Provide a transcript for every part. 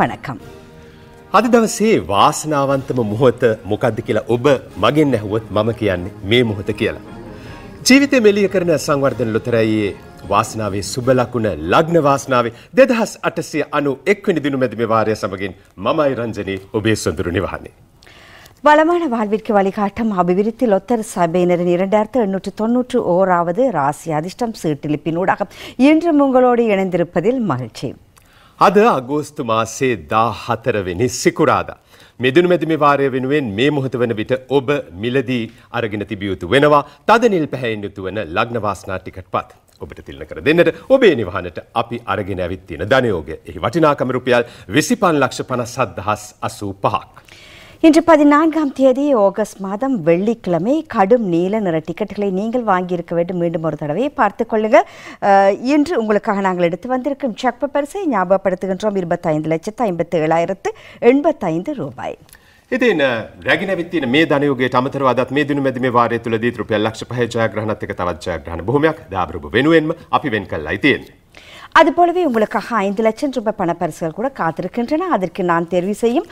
வணக்கம் வணக்கம் අද දවසේ වාසනාවන්තම මොහොත මොකක්ද කියලා ඔබ මගෙන් ඇහුවොත් මම කියන්නේ මේ මොහොත කියලා. ජීවිතය මෙලිය කරන සංවර්ධන ලොතරැයේ වාසනාවේ සුබලකුණ ලග්න වාසනාවේ දෙදහස් අටසය අනු එක්වනි දිනු මැදම වාරය සමගින් මමයි රංජනී ඔබේ සොඳුරුණි வහනේ. வளமான வாழ்விற்கு வழிகாட்டும் அபிவிருத்தி லொத்தர் சபையினரின் இரண்டாயிரத்து எண்ணூற்று தொன்னூற்று ஓராவது ராசி அதிர்ஷ்டம் சீட்டிலிப்பின் ஊடாக இன்றும் உங்களோடு இணைந்திருப்பதில் மகிழ்ச்சி අද අගෝස්තු මාසේ දා හතරවෙනි සිකුරාදා. මෙදුණු මැදිමි වාරය වෙනුවෙන් මේ මොහොත වන විට ඔබ මිලදී අරගෙන තිබිය යුතු වෙනවා තද නිල් පැහැයෙන් යුතු වන ලග්නවාස්නා ටිකට් පත්. ඔබට තිල්න කර දෙන්නට ඔබේ නිවහනට අපි අරගෙන ඇවිත් තියෙන ධනයෝගය එහි වටිනාකම රුපියල් 25 ලක්ෂ 57000 85ක්. இன்று பதினான்காம் தேதி ஆகஸ்ட் மாதம் வெள்ளிக்கிழமை கடும் நீல நிற டிக்கெட்டுகளை நீங்கள் வாங்கியிருக்க வேண்டும் மீண்டும் ஒரு தடவை பார்த்துக்கொள்ளுங்கள் கொள்ளுங்கள் இன்று உங்களுக்காக நாங்கள் எடுத்து வந்திருக்கும் செக் பரிசை ஞாபகப்படுத்துகின்றோம் இருபத்தைந்து லட்சத்து ஐம்பத்தி ஏழாயிரத்து எண்பத்தைந்து ரூபாய் ඉතින් රැගෙනවිතින මේ දනයගේ අමතරවාදත් මේ දින මැද මේ වාරය තුළදී රුපියල් ලක්ෂ පහේ ජයග්‍රහණත් එක තවත් ජයග්‍රහණ බොහොමයක් දාබරබ වෙනුවෙන්ම අපි වෙන් කළයි තියෙන්නේ. அது போலவே உங்களுக்காக ஐந்து லட்சம் ரூபாய் பணப்பரிசுகள் கூட காத்திருக்கின்றன அதற்கு நான் தெரிவு செய்யும்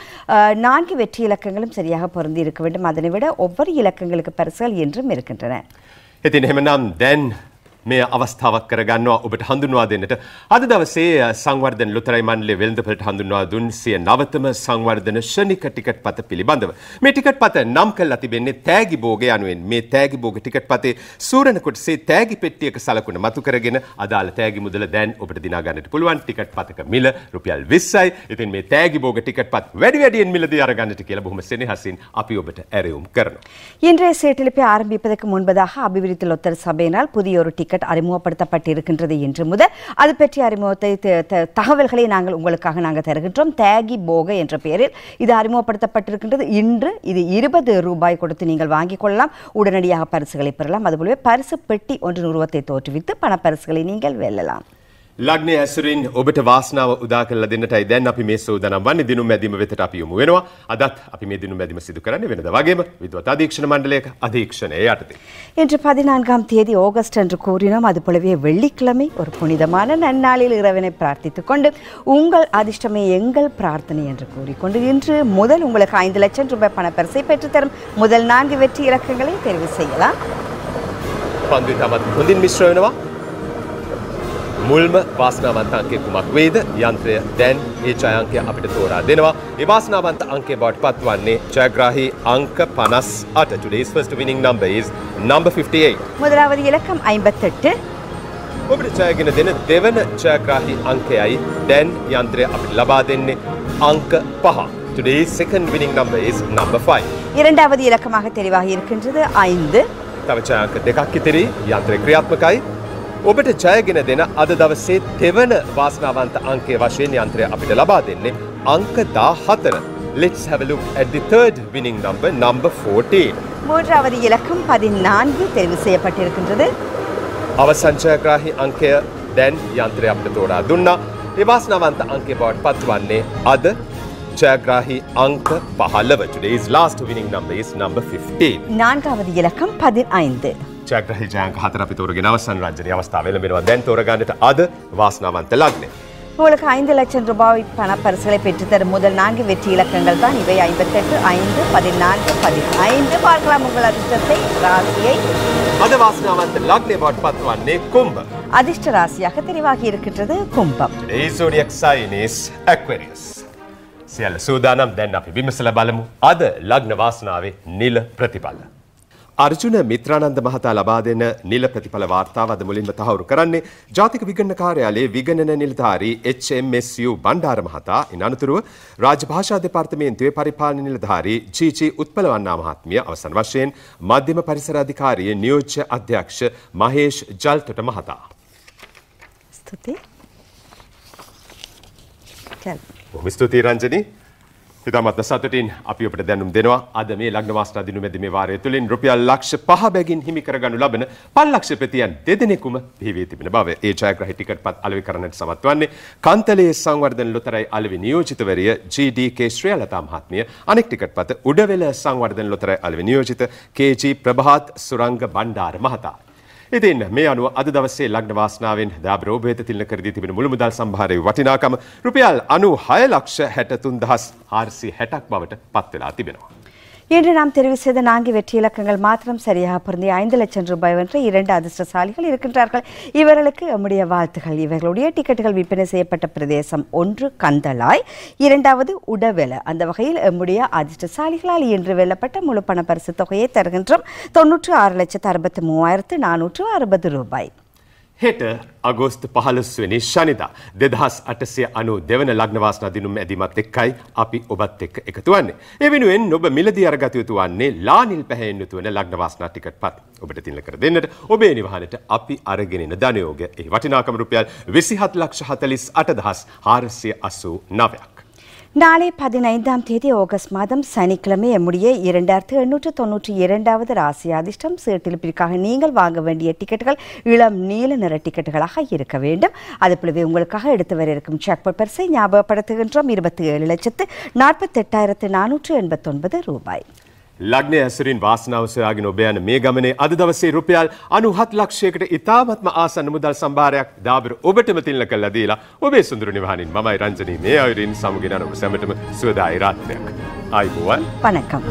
நான்கு வெற்றி இலக்கங்களும் சரியாக பொருந்தி இருக்க வேண்டும் அதனை விட ஒவ்வொரு இலக்கங்களுக்கு பரிசுகள் என்றும் இருக்கின்றன මේ අවස්ථාවක් කරගන්නවා ඔබට හඳුන්වා දෙන්නට. අද දවසේ සංවර්ධන ලොතරැයි මණ්ඩලයේ වෙළඳපළට හඳුන්වා දුන් සිය නවතම සංවර්ධන ෂණික ටිකට් පත පිළිබඳව. මේ ටිකට් පත නම් කරලා තිබෙන්නේ තෑගි භෝගය අනුවෙන්. මේ තෑගි භෝග ටිකට් පතේ සූරණ කොටසේ තෑගි පෙට්ටියක සලකුණ මතු කරගෙන අදාළ තෑගි මුදල දැන් ඔබට දිනා ගන්නට පුළුවන්. ටිකට් පතක මිල රුපියල් 20යි. ඉතින් මේ තෑගි භෝග ටිකට් පත් වැඩි වැඩියෙන් මිලදී අරගන්නට කියලා බොහොම සෙනෙහසින් අපි ஒබට ඇරයුම් කරනවා. இன்றைய சேட்டிலிப்பை ஆரம்பிப்பதற்கு முன்பதாக அபிவிருத்தி லொத்தர் சபையினால் புதிய ஒரு டிக்கெட் மார்க்கெட் அறிமுகப்படுத்தப்பட்டிருக்கின்றது என்று முதல் அது பற்றிய அறிமுகத்தை தகவல்களை நாங்கள் உங்களுக்காக நாங்கள் தருகின்றோம் தேகி போக என்ற பெயரில் இது அறிமுகப்படுத்தப்பட்டிருக்கின்றது இன்று இது இருபது ரூபாய் கொடுத்து நீங்கள் வாங்கிக் கொள்ளலாம் உடனடியாக பரிசுகளை பெறலாம் அதுபோலவே பரிசு பெட்டி ஒன்று உருவத்தை தோற்றுவித்து பணப்பரிசுகளை நீங்கள் வெல்லலாம் ලග්නය ඇසුරින් ඔබට වාසනාව උදා කරලා දෙන්නටයි දැන් අපි මේ සූදානම් වන්නේ දිනුම් මැදීම වෙතට අපි යොමු වෙනවා. අදත් අපි මේ දිනුම් මැදීම සිදු කරන්නේ වෙනදා වගේම විද්වත් අධීක්ෂණ මණ්ඩලයක அதீක්ෂණය යටතේ. இன்று பதினான்காம் தேதி ஆகஸ்ட் என்று கூறினோம் அதுபோலவே வெள்ளிக்கிழமை ஒரு புனிதமான நன்னாளில் இறைவனை பிரார்த்தித்துக் கொண்டு உங்கள் அதிர்ஷ்டமே எங்கள் பிரார்த்தனை என்று கூறிக்கொண்டு இன்று முதல் உங்களுக்கு ஐந்து லட்சம் ரூபாய் பணப்பரிசை பெற்றுத்தரும் முதல் நான்கு வெற்றி இலக்கங்களை தெரிவு செய்யலாம் பந்து தமது முந்தின் மிஸ்ரோ මුල්ම වාසනාවන්ත අංකය කුමක් වේද යන්ත්‍රය දැන් ඒ ජයංකය අපිට තෝරා දෙනවා ඒ වාසනාවන්ත අංකය බවට පත්වන්නේ ජයග්‍රාහි අංක 58 today's first winning number is number 58 මුදලාවරි ඉලක්කම් 58 ඔබට ජයගෙන දෙන දෙවන ජයග්‍රාහි අංකයයි දැන් යන්ත්‍රය අපිට ලබා දෙන්නේ අංක 5 Today's second winning number is number 5. இரண்டாவது இலக்கமாக தெளிவாக இருக்கின்றது ஐந்து தவச்சாங்க දෙකක් ඉතිරි යන්ත්‍රය ක්‍රියාත්මකයි ඔබට ජයගෙන දෙන අද දවසේ තෙවන වාසනාවන්ත අංකය වශයෙන් යන්ත්‍රය අපිට ලබා දෙන්නේ අංක දා හතර. Let's have a look at the third winning number, number 14. மூன்றாவது இலக்கம் பதினான்கு தெரிவு செய்யப்பட்டிருக்கின்றது අවසන් ජයග්‍රාහි අංකය දැන් යන්ත්‍රය අපිට තෝරා දුන්නා. ඒ වාසනාවන්ත අංකය බවට පත්වන්නේ අද ජයග්‍රාහි අංක පහළව. Today's last winning number is number 15. நான்காவது இலக்கம் பதினைந்து චක්්‍රහි ජයන්ක හතර අපි තෝරගෙන අවසන් රජනය අවස්ථාව එළඹෙනවා දැන් තෝරගන්නට අද වාසනාවන්ත லக்னே உங்களுக்கு ஐந்து லட்சம் ரூபாய் பண பரிசுகளை பெற்றுத்தரும் முதல் நான்கு வெற்றி இலக்கங்கள் தான் இவை ஐம்பத்தெட்டு ஐந்து பதினான்கு பதினைந்து பார்க்கலாம் உங்கள் அதிர்ஷ்டத்தை ராசியை அதிர்ஷ்ட ராசியாக தெரிவாகி இருக்கின்றது கும்பம் සියල්ල සූදානම් දැන් අපි විමසල බලමු අද ලග්න වාසනාවේ නිල ප්‍රතිඵල අර්ජුන මිත්‍රානන්ද මහතා ලබා දෙන නිල ප්‍රතිඵල වාර්තාව අද මුලින්ම තහවුරු කරන්නේ ජාතික විගණන කාර්යාලයේ විගණන නිලධාරී HMSU බණ්ඩාර මහතා ඉන් අනතුරුව රාජ්‍ය භාෂා දෙපාර්තමේන්තුවේ පරිපාලන නිලධාරී ජී.ජී. උත්පලවන්නා මහත්මිය අවසන් වශයෙන් මධ්‍යම පරිසර අධිකාරියේ නියෝජ්‍ය අධ්‍යක්ෂ මහේෂ් ජල්තොට මහතා. ස්තුතියි. බොහොම ස්තුතියි රංජනී. ඉතාමත්ම සතුටින් අපි ඔබට දැනුම් දෙනවා අද මේ ලග්න වාස්නා දිනු මැද මේ වාරය තුළින් රුපියල් ලක්ෂ 5 බැගින් හිමි කරගනු ලබන පල්ලක්ෂපතියන් දෙදෙනෙකුම බිහිවී තිබෙන බව ඒ ජයග්‍රහී ටිකට්පත් අලෙවි කරන්නට සමත් වන්නේ කන්තලේ සංවර්ධන ලොතරැයි අලෙවි නියෝජිතවරිය GDK ශ්‍රේලතා මහත්මිය අනෙක් ටිකට්පත උඩවෙල සංවර්ධන ලොතරැයි අලෙවි නියෝජිත KG ප්‍රභාත් සුරංග බණ්ඩාර මහතා ඉතින් මේ අනුව අද දවසේ ලග්න වාසනාවෙන් දාබරෝ බේත තිලන කර දී තිබෙන මුළු මුදල් සම්භාරයේ වටිනාකම රුපියල් 96 ලක්ෂ 63460ක් බවට පත් වෙලා තිබෙනවා. இன்று நாம் தெரிவு செய்த நான்கு வெற்றி இலக்கங்கள் மாத்திரம் சரியாக பொருந்திய ஐந்து லட்சம் ரூபாய் வென்ற இரண்டு அதிர்ஷ்டசாலிகள் இருக்கின்றார்கள் இவர்களுக்கு நம்முடைய வாழ்த்துகள் இவர்களுடைய டிக்கெட்டுகள் விற்பனை செய்யப்பட்ட பிரதேசம் ஒன்று கந்தலாய் இரண்டாவது உடவெல அந்த வகையில் நம்முடைய அதிர்ஷ்டசாலிகளால் இன்று வெல்லப்பட்ட முழு பண பரிசு தொகையை தருகின்றோம் தொன்னூற்று ஆறு லட்சத்து அறுபத்தி மூவாயிரத்து நானூற்று அறுபது ரூபாய் හෙට අගෝස්ත පහලස්වනි ශනිදා දෙදහස් අටසය අනු දෙවන ලග්නවාසන දිනුම් ඇදීමත් එක්කයි අපි ඔබත් එක් එකතුවන්නේ. එවෙනුවෙන් ඔබ මිලදි අරගතයුතු වන්නේ ලානිල් පැහැෙන්න්නතු වන ලග්නවාසනා ටිකට පත් ඔබට තිල්ල කර දෙන්නට ඔබේ නිවාහනට අපි අරගෙනෙන ධනයෝග ඒ වටිනාකම රුපියල් විසිහත් ලක්ෂ හතලිස් අටදහස් හාරසය අසූ නවයක්. நாளை பதினைந்தாம் தேதி ஆகஸ்ட் மாதம் சனிக்கிழமை எம்முடைய இரண்டாயிரத்து எண்ணூற்று தொன்னூற்றி இரண்டாவது ராசி அதிர்ஷ்டம் சீர்டிலிப்பிற்காக நீங்கள் வாங்க வேண்டிய டிக்கெட்டுகள் இளம் நீல நிற டிக்கெட்டுகளாக இருக்க வேண்டும் அதுபோலவே உங்களுக்காக எடுத்து வர இருக்கும் ஜாக்பாட் பரிசை ஞாபகப்படுத்துகின்றோம் இருபத்தி ஏழு லட்சத்து நாற்பத்தெட்டாயிரத்து நானூற்று எண்பத்தொன்பது ரூபாய் ලග්නය ඇසරින් වාසනාව සොයාගෙන ඔබ යන මේ ගමනේ අද දවසේ රුපියල් 97 ලක්ෂයකට ඉතාමත්ම ආසන්න මුදල් සම්භාරයක් දාබර ඔබටම තිලන කළා දීලා ඔබේ සුන්දර නිවහනින් මමයි රංජනී මේ අයුරින් සමගිනන ඔබ සැමටම සුවදායි රාත්‍රියක්. ආයුබෝවන්. වණකම්.